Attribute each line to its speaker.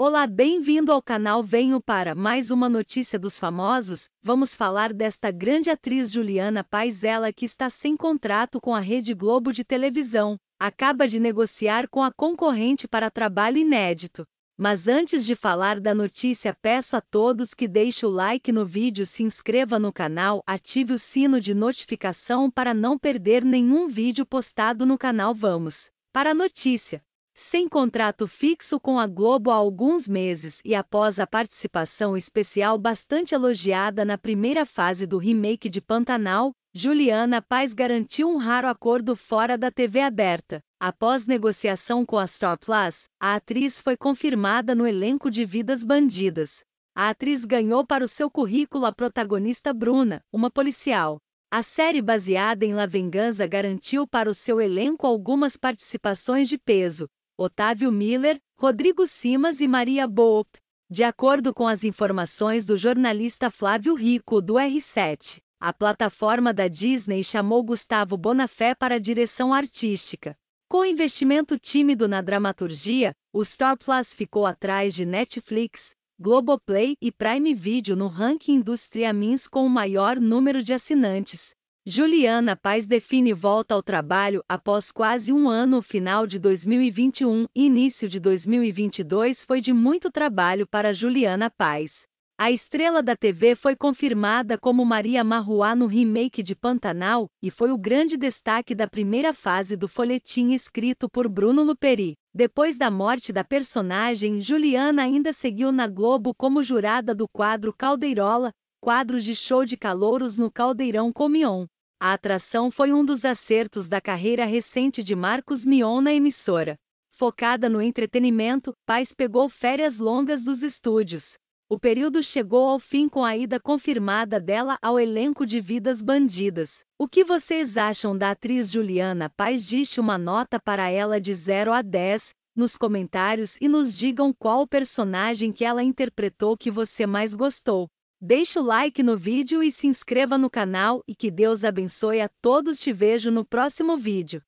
Speaker 1: Olá, bem-vindo ao canal Venho para mais uma notícia dos famosos. Vamos falar desta grande atriz Juliana ela que está sem contrato com a Rede Globo de televisão. Acaba de negociar com a concorrente para trabalho inédito. Mas antes de falar da notícia, peço a todos que deixe o like no vídeo, se inscreva no canal, ative o sino de notificação para não perder nenhum vídeo postado no canal. Vamos para a notícia sem contrato fixo com a Globo há alguns meses e após a participação especial bastante elogiada na primeira fase do remake de Pantanal, Juliana Paz garantiu um raro acordo fora da TV aberta. Após negociação com a Star Plus, a atriz foi confirmada no elenco de Vidas Bandidas. A atriz ganhou para o seu currículo a protagonista Bruna, uma policial. A série baseada em La Venganza garantiu para o seu elenco algumas participações de peso, Otávio Miller, Rodrigo Simas e Maria Boop. De acordo com as informações do jornalista Flávio Rico, do R7, a plataforma da Disney chamou Gustavo Bonafé para a direção artística. Com investimento tímido na dramaturgia, o Star Plus ficou atrás de Netflix, Globoplay e Prime Video no ranking dos streamings com o maior número de assinantes, Juliana Paz define volta ao trabalho após quase um ano. O final de 2021 e início de 2022 foi de muito trabalho para Juliana Paz. A estrela da TV foi confirmada como Maria Marruá no remake de Pantanal e foi o grande destaque da primeira fase do folhetim escrito por Bruno Luperi. Depois da morte da personagem, Juliana ainda seguiu na Globo como jurada do quadro Caldeirola, quadro de show de calouros no Caldeirão Comion. A atração foi um dos acertos da carreira recente de Marcos Mion na emissora. Focada no entretenimento, Paz pegou férias longas dos estúdios. O período chegou ao fim com a ida confirmada dela ao elenco de Vidas Bandidas. O que vocês acham da atriz Juliana Paz? disse uma nota para ela de 0 a 10 nos comentários e nos digam qual personagem que ela interpretou que você mais gostou. Deixe o like no vídeo e se inscreva no canal e que Deus abençoe a todos. Te vejo no próximo vídeo.